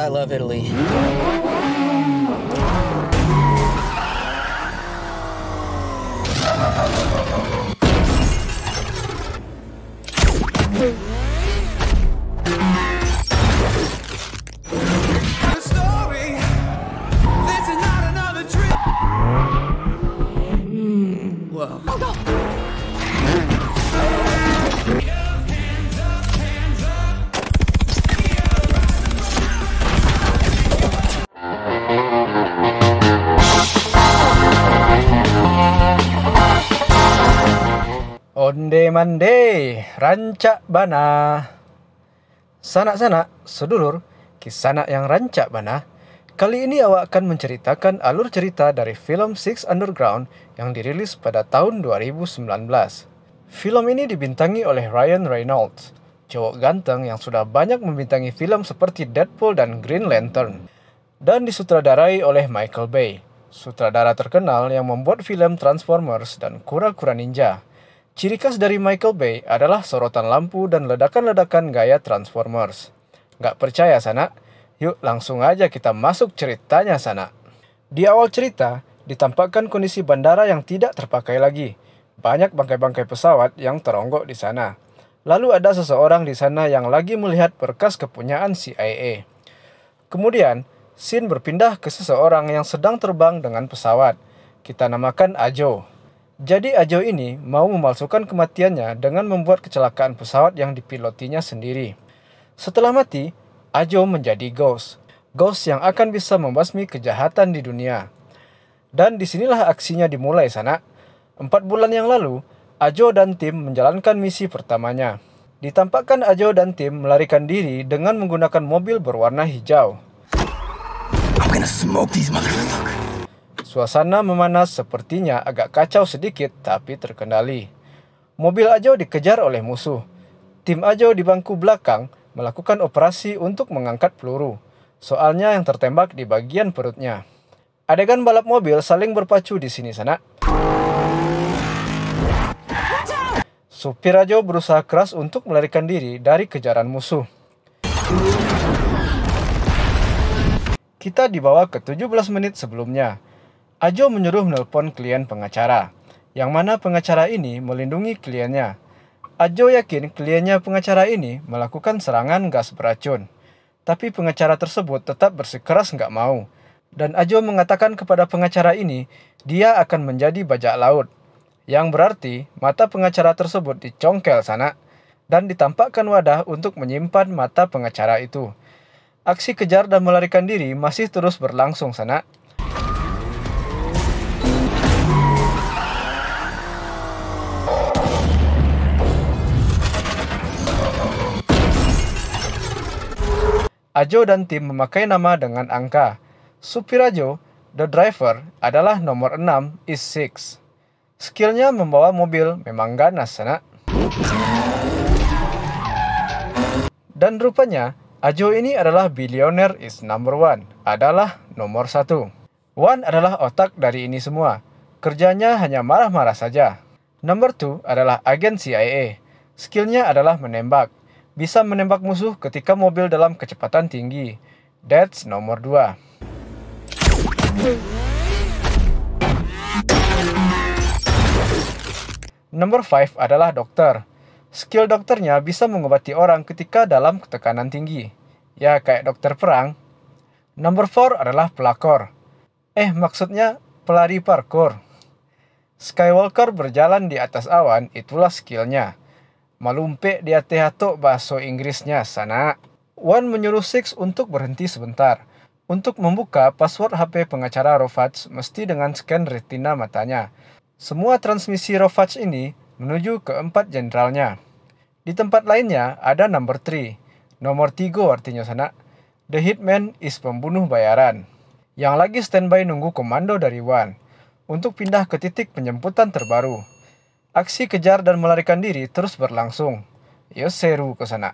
I love Italy. Onde mande, rancak bana. Sanak-sanak, sedulur, kisanak yang rancak bana. Kali ini awak akan menceritakan alur cerita dari film Six Underground yang dirilis pada tahun 2019. Film ini dibintangi oleh Ryan Reynolds, cowok ganteng yang sudah banyak membintangi film seperti Deadpool dan Green Lantern. Dan disutradarai oleh Michael Bay, sutradara terkenal yang membuat film Transformers dan Kura-Kura Ninja. Ciri khas dari Michael Bay adalah sorotan lampu dan ledakan-ledakan gaya Transformers. Gak percaya sana? Yuk langsung aja kita masuk ceritanya sana. Di awal cerita, ditampakkan kondisi bandara yang tidak terpakai lagi. Banyak bangkai-bangkai pesawat yang teronggok di sana. Lalu ada seseorang di sana yang lagi melihat berkas kepunyaan CIA. Kemudian, Sin berpindah ke seseorang yang sedang terbang dengan pesawat. Kita namakan Ajo. Jadi Ajo ini mau memalsukan kematiannya dengan membuat kecelakaan pesawat yang dipilotinya sendiri. Setelah mati, Ajo menjadi Ghost. Ghost yang akan bisa membasmi kejahatan di dunia. Dan disinilah aksinya dimulai sana. Empat bulan yang lalu, Ajo dan tim menjalankan misi pertamanya. Ditampakkan Ajo dan tim melarikan diri dengan menggunakan mobil berwarna hijau. I'm gonna smoke these motherfuckers. Suasana memanas sepertinya agak kacau sedikit tapi terkendali. Mobil Ajo dikejar oleh musuh. Tim Ajo di bangku belakang melakukan operasi untuk mengangkat peluru. Soalnya yang tertembak di bagian perutnya. Adegan balap mobil saling berpacu di sini sana. Supir Ajo berusaha keras untuk melarikan diri dari kejaran musuh. Kita dibawa ke 17 menit sebelumnya. Ajo menyuruh menelpon klien pengacara, yang mana pengacara ini melindungi kliennya. Ajo yakin kliennya pengacara ini melakukan serangan gas beracun. Tapi pengacara tersebut tetap bersikeras nggak mau. Dan Ajo mengatakan kepada pengacara ini, dia akan menjadi bajak laut. Yang berarti mata pengacara tersebut dicongkel sana dan ditampakkan wadah untuk menyimpan mata pengacara itu. Aksi kejar dan melarikan diri masih terus berlangsung sana Ajo dan tim memakai nama dengan angka. Supir Ajo, the driver, adalah nomor 6 is 6. Skillnya membawa mobil memang ganas, sana. Dan rupanya, Ajo ini adalah billionaire is number one, adalah nomor satu. One adalah otak dari ini semua. Kerjanya hanya marah-marah saja. Number two adalah agen CIA. Skillnya adalah menembak bisa menembak musuh ketika mobil dalam kecepatan tinggi. That's nomor 2. Nomor 5 adalah dokter. Skill dokternya bisa mengobati orang ketika dalam tekanan tinggi. Ya, kayak dokter perang. Nomor 4 adalah pelakor. Eh, maksudnya pelari parkour. Skywalker berjalan di atas awan, itulah skillnya. Malumpe di hati atok bahasa Inggrisnya sana. Wan menyuruh Six untuk berhenti sebentar. Untuk membuka password HP pengacara Rovats mesti dengan scan retina matanya. Semua transmisi Rovats ini menuju ke empat jenderalnya. Di tempat lainnya ada number 3. Nomor 3 artinya sana. The hitman is pembunuh bayaran. Yang lagi standby nunggu komando dari Wan untuk pindah ke titik penjemputan terbaru. Aksi kejar dan melarikan diri terus berlangsung. seru ke sana.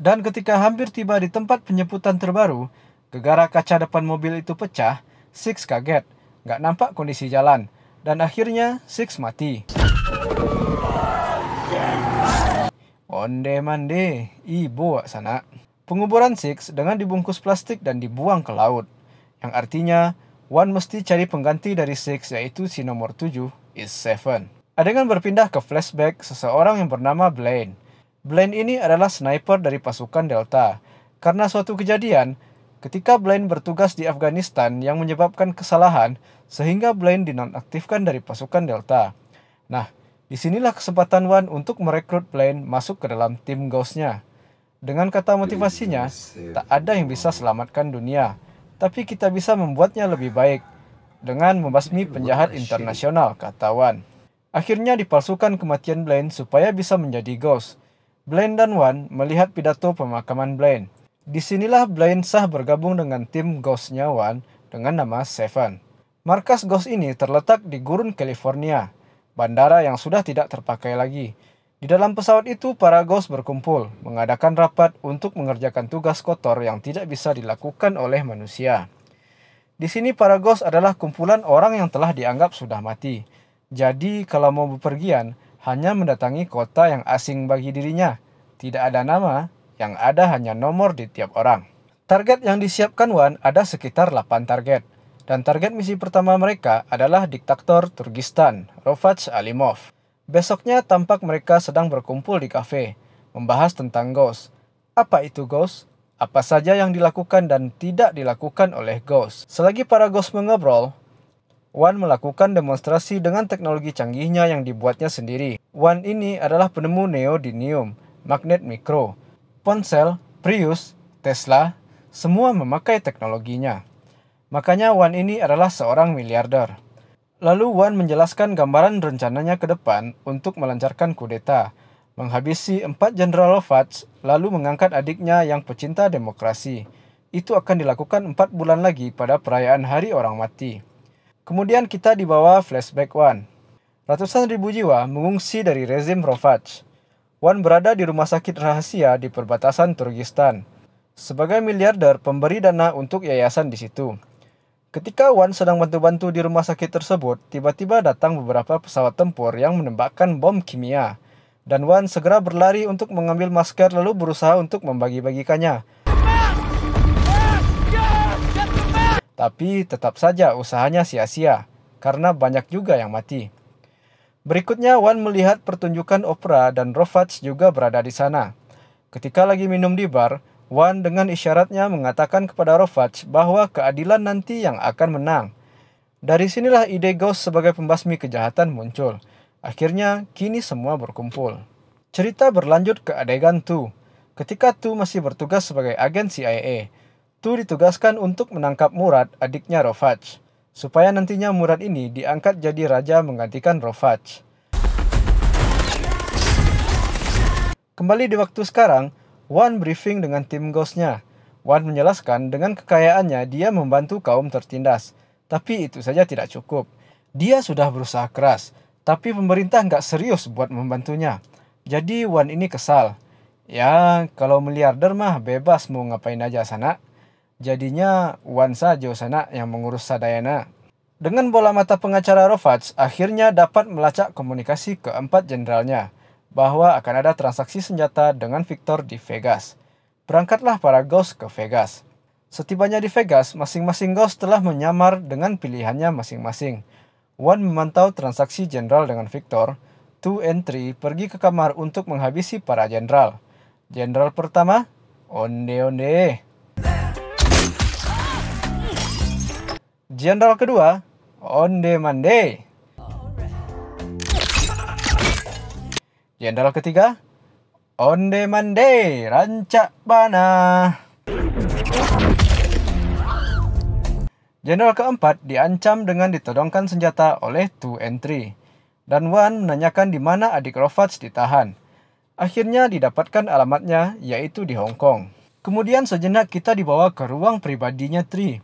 Dan ketika hampir tiba di tempat penyebutan terbaru, gegara kaca depan mobil itu pecah, Six kaget, nggak nampak kondisi jalan, dan akhirnya Six mati. Onde mande, ibu sana. Penguburan Six dengan dibungkus plastik dan dibuang ke laut, yang artinya Wan mesti cari pengganti dari Six yaitu si nomor 7 is Seven. Adegan berpindah ke flashback seseorang yang bernama Blaine. Blaine ini adalah sniper dari pasukan Delta. Karena suatu kejadian, ketika Blaine bertugas di Afghanistan yang menyebabkan kesalahan, sehingga Blaine dinonaktifkan dari pasukan Delta. Nah, disinilah kesempatan Wan untuk merekrut Blaine masuk ke dalam tim Ghostnya. nya dengan kata motivasinya, tak ada yang bisa selamatkan dunia, tapi kita bisa membuatnya lebih baik dengan membasmi penjahat internasional, kata Wan. Akhirnya dipalsukan kematian Blaine supaya bisa menjadi ghost. Blaine dan Wan melihat pidato pemakaman Blaine. Disinilah Blaine sah bergabung dengan tim ghostnya Wan dengan nama Seven. Markas Ghost ini terletak di gurun California, bandara yang sudah tidak terpakai lagi. Di dalam pesawat itu, para Ghost berkumpul, mengadakan rapat untuk mengerjakan tugas kotor yang tidak bisa dilakukan oleh manusia. Di sini para Ghost adalah kumpulan orang yang telah dianggap sudah mati. Jadi kalau mau bepergian, hanya mendatangi kota yang asing bagi dirinya. Tidak ada nama, yang ada hanya nomor di tiap orang. Target yang disiapkan Wan ada sekitar 8 target. Dan target misi pertama mereka adalah diktator Turkistan, Rovats Alimov. Besoknya tampak mereka sedang berkumpul di kafe, membahas tentang Ghost. Apa itu Ghost? Apa saja yang dilakukan dan tidak dilakukan oleh Ghost? Selagi para Ghost mengobrol, Wan melakukan demonstrasi dengan teknologi canggihnya yang dibuatnya sendiri. Wan ini adalah penemu neodymium, magnet mikro. Ponsel, Prius, Tesla, semua memakai teknologinya. Makanya Wan ini adalah seorang miliarder. Lalu Wan menjelaskan gambaran rencananya ke depan untuk melancarkan kudeta, menghabisi empat jenderal Fats, lalu mengangkat adiknya yang pecinta demokrasi. Itu akan dilakukan empat bulan lagi pada perayaan Hari Orang Mati. Kemudian kita dibawa flashback Wan. Ratusan ribu jiwa mengungsi dari rezim Rovac. Wan berada di rumah sakit rahasia di perbatasan Turkistan. Sebagai miliarder pemberi dana untuk yayasan di situ. Ketika Wan sedang bantu-bantu di rumah sakit tersebut, tiba-tiba datang beberapa pesawat tempur yang menembakkan bom kimia. Dan Wan segera berlari untuk mengambil masker lalu berusaha untuk membagi-bagikannya. Tapi tetap saja usahanya sia-sia, karena banyak juga yang mati. Berikutnya Wan melihat pertunjukan opera dan Rovats juga berada di sana. Ketika lagi minum di bar, Wan dengan isyaratnya mengatakan kepada Rovac bahwa keadilan nanti yang akan menang. Dari sinilah ide Gauss sebagai pembasmi kejahatan muncul. Akhirnya, kini semua berkumpul. Cerita berlanjut ke adegan Tu. Ketika Tu masih bertugas sebagai agen CIA, Tu ditugaskan untuk menangkap Murad, adiknya Rovac. supaya nantinya Murad ini diangkat jadi raja menggantikan Rovac. Kembali di waktu sekarang, Wan briefing dengan tim Ghostnya. Wan menjelaskan dengan kekayaannya dia membantu kaum tertindas. Tapi itu saja tidak cukup. Dia sudah berusaha keras, tapi pemerintah nggak serius buat membantunya. Jadi Wan ini kesal. Ya, kalau miliarder mah bebas mau ngapain aja sana. Jadinya Wan saja sana yang mengurus Sadayana. Dengan bola mata pengacara Rovats, akhirnya dapat melacak komunikasi keempat jenderalnya bahwa akan ada transaksi senjata dengan Victor di Vegas. Berangkatlah para Ghost ke Vegas. Setibanya di Vegas, masing-masing Ghost telah menyamar dengan pilihannya masing-masing. Wan memantau transaksi jenderal dengan Victor. Two and Three pergi ke kamar untuk menghabisi para jenderal. Jenderal pertama, onde-onde. Jenderal kedua, onde-mande. dalam ketiga, Onde Mande, Rancak Panah. Jenderal keempat diancam dengan ditodongkan senjata oleh two Entry. Dan Wan menanyakan di mana adik rovats ditahan. Akhirnya didapatkan alamatnya, yaitu di Hong Kong. Kemudian sejenak kita dibawa ke ruang pribadinya Tri.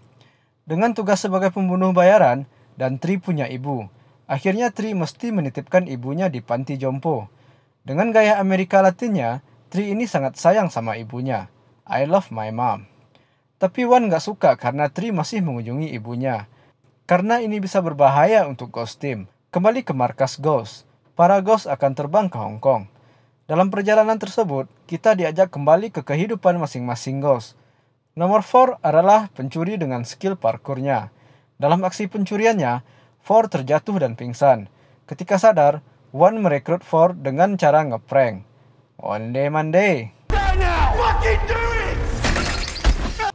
Dengan tugas sebagai pembunuh bayaran, dan Tri punya ibu. Akhirnya Tri mesti menitipkan ibunya di panti jompo. Dengan gaya Amerika Latinnya, Tri ini sangat sayang sama ibunya. I love my mom. Tapi Wan gak suka karena Tri masih mengunjungi ibunya. Karena ini bisa berbahaya untuk Ghost Team. Kembali ke markas Ghost. Para Ghost akan terbang ke Hong Kong. Dalam perjalanan tersebut, kita diajak kembali ke kehidupan masing-masing Ghost. Nomor 4 adalah pencuri dengan skill parkurnya. Dalam aksi pencuriannya, Ford terjatuh dan pingsan. Ketika sadar, One merekrut Ford dengan cara ngeprank. One day Monday.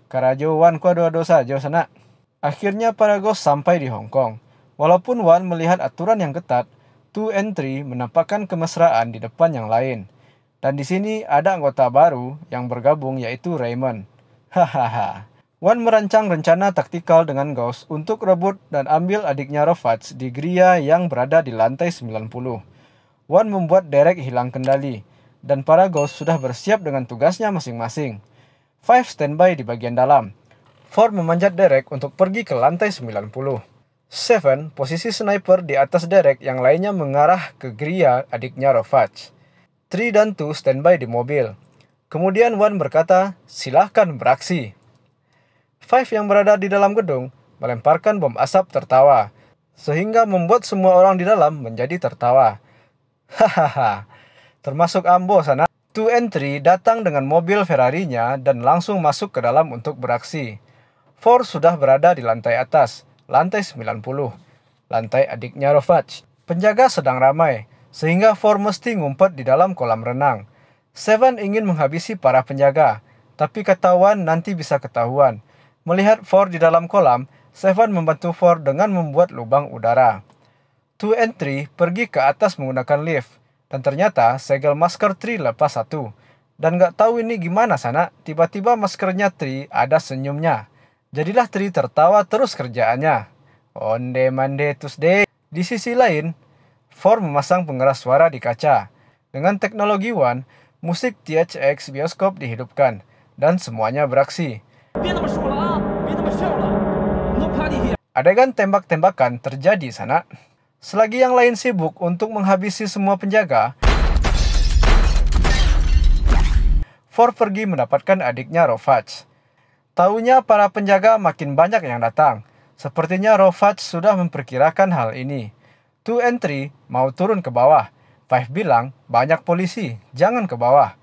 Karajo Wan ku adu dosa jauh sana. Akhirnya para ghost sampai di Hong Kong. Walaupun Wan melihat aturan yang ketat, Two and Three menampakkan kemesraan di depan yang lain. Dan di sini ada anggota baru yang bergabung yaitu Raymond. Hahaha. Wan merancang rencana taktikal dengan Gauss untuk rebut dan ambil adiknya Rovats di geria yang berada di lantai 90. Wan membuat Derek hilang kendali, dan para Gauss sudah bersiap dengan tugasnya masing-masing. Five standby di bagian dalam. Four memanjat Derek untuk pergi ke lantai 90. Seven, posisi sniper di atas Derek yang lainnya mengarah ke geria adiknya Rovats. Three dan Two standby di mobil. Kemudian Wan berkata, silahkan beraksi. Five yang berada di dalam gedung melemparkan bom asap tertawa, sehingga membuat semua orang di dalam menjadi tertawa. Hahaha, termasuk Ambo sana. Two and Three datang dengan mobil Ferrari-nya dan langsung masuk ke dalam untuk beraksi. Four sudah berada di lantai atas, lantai 90, lantai adiknya Rovac. Penjaga sedang ramai, sehingga Four mesti ngumpet di dalam kolam renang. Seven ingin menghabisi para penjaga, tapi ketahuan nanti bisa ketahuan. Melihat Ford di dalam kolam, Seven membantu Ford dengan membuat lubang udara. Two and Three pergi ke atas menggunakan lift, dan ternyata segel masker Three lepas satu. Dan gak tahu ini gimana sana, tiba-tiba maskernya Three ada senyumnya. Jadilah Three tertawa terus kerjaannya. Onde mande Tuesday. Di sisi lain, Ford memasang pengeras suara di kaca. Dengan teknologi One, musik THX bioskop dihidupkan, dan semuanya beraksi. Dia nomor Adegan tembak-tembakan terjadi sana. Selagi yang lain sibuk untuk menghabisi semua penjaga, Ford pergi mendapatkan adiknya Rovac. Taunya para penjaga makin banyak yang datang. Sepertinya Rovac sudah memperkirakan hal ini. Two entry mau turun ke bawah. Five bilang, banyak polisi, jangan ke bawah.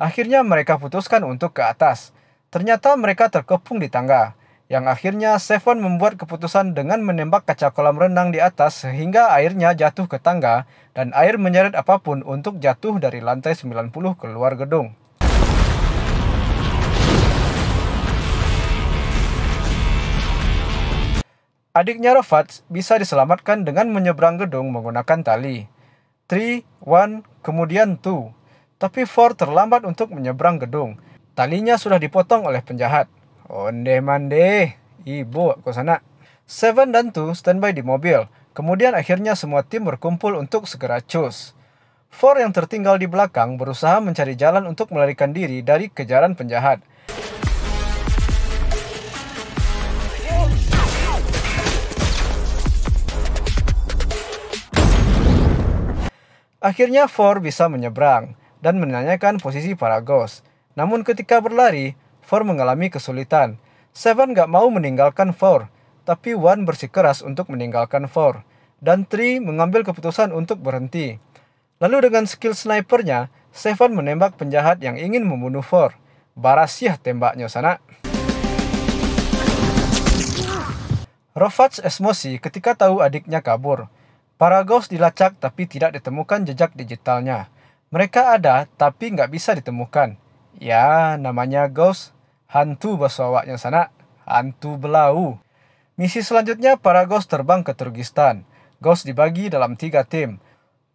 Akhirnya mereka putuskan untuk ke atas. Ternyata mereka terkepung di tangga yang akhirnya Seven membuat keputusan dengan menembak kaca kolam renang di atas sehingga airnya jatuh ke tangga dan air menyeret apapun untuk jatuh dari lantai 90 keluar gedung. Adiknya Rafat bisa diselamatkan dengan menyeberang gedung menggunakan tali. 3, 1, kemudian 2. Tapi 4 terlambat untuk menyeberang gedung. Talinya sudah dipotong oleh penjahat. Onde mande, ibu aku sana. Seven dan Two standby di mobil. Kemudian akhirnya semua tim berkumpul untuk segera cus. Four yang tertinggal di belakang berusaha mencari jalan untuk melarikan diri dari kejaran penjahat. Akhirnya Four bisa menyeberang dan menanyakan posisi para ghost. Namun ketika berlari, Four mengalami kesulitan. Seven gak mau meninggalkan Four, tapi One bersikeras untuk meninggalkan Four. Dan Three mengambil keputusan untuk berhenti. Lalu dengan skill snipernya, Seven menembak penjahat yang ingin membunuh Four. Barasiah tembaknya sana. Rovats esmosi ketika tahu adiknya kabur. Para Paragos dilacak tapi tidak ditemukan jejak digitalnya. Mereka ada tapi nggak bisa ditemukan. Ya, namanya Ghost. Hantu bahasa sana. Hantu belau. Misi selanjutnya, para Ghost terbang ke Turkistan. Ghost dibagi dalam tiga tim.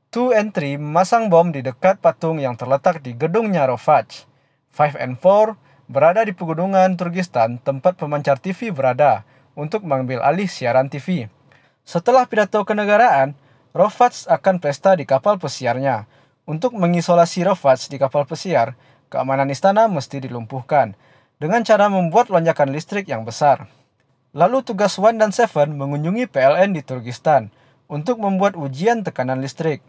Two and Three memasang bom di dekat patung yang terletak di gedungnya Rofaj. Five and Four berada di pegunungan Turkistan tempat pemancar TV berada untuk mengambil alih siaran TV. Setelah pidato kenegaraan, Rofaj akan pesta di kapal pesiarnya. Untuk mengisolasi Rofaj di kapal pesiar, keamanan istana mesti dilumpuhkan dengan cara membuat lonjakan listrik yang besar. Lalu tugas Wan dan Seven mengunjungi PLN di Turkistan untuk membuat ujian tekanan listrik.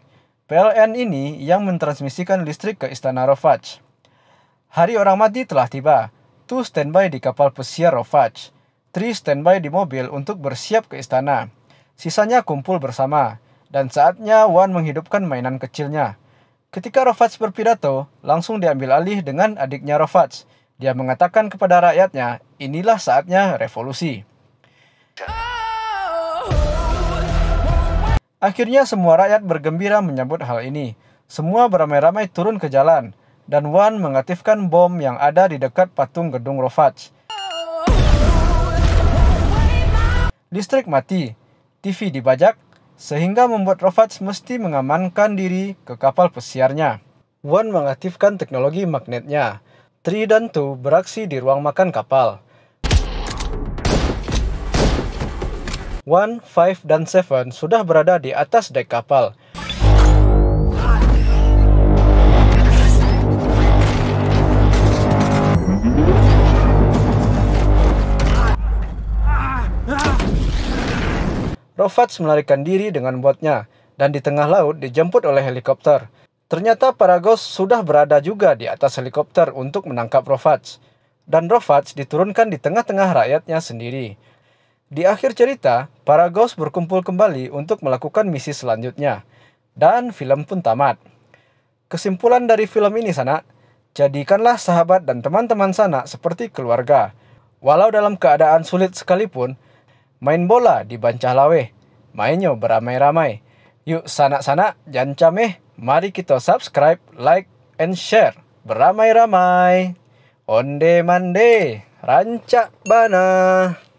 PLN ini yang mentransmisikan listrik ke istana Rovac. Hari orang mati telah tiba. Two standby di kapal pesiar Rovac. Three standby di mobil untuk bersiap ke istana. Sisanya kumpul bersama. Dan saatnya Wan menghidupkan mainan kecilnya. Ketika Rafats berpidato, langsung diambil alih dengan adiknya Rafats. Dia mengatakan kepada rakyatnya, inilah saatnya revolusi. Akhirnya semua rakyat bergembira menyambut hal ini. Semua beramai-ramai turun ke jalan, dan Wan mengaktifkan bom yang ada di dekat patung gedung Rofats. Listrik mati, TV dibajak, sehingga membuat Rovats mesti mengamankan diri ke kapal pesiarnya. Wan mengaktifkan teknologi magnetnya. Tri dan Tu beraksi di ruang makan kapal. One, Five, dan Seven sudah berada di atas dek kapal. Rofats melarikan diri dengan botnya dan di tengah laut dijemput oleh helikopter. Ternyata Paragos sudah berada juga di atas helikopter untuk menangkap Rofats. Dan Rofats diturunkan di tengah-tengah rakyatnya sendiri. Di akhir cerita, Paragos berkumpul kembali untuk melakukan misi selanjutnya. Dan film pun tamat. Kesimpulan dari film ini sana, jadikanlah sahabat dan teman-teman sana seperti keluarga. Walau dalam keadaan sulit sekalipun, main bola di Bancah Lawe, Mainnya beramai-ramai. Yuk sanak-sanak, jangan cameh. Mari kita subscribe, like and share. Beramai-ramai. Onde mande, rancak bana.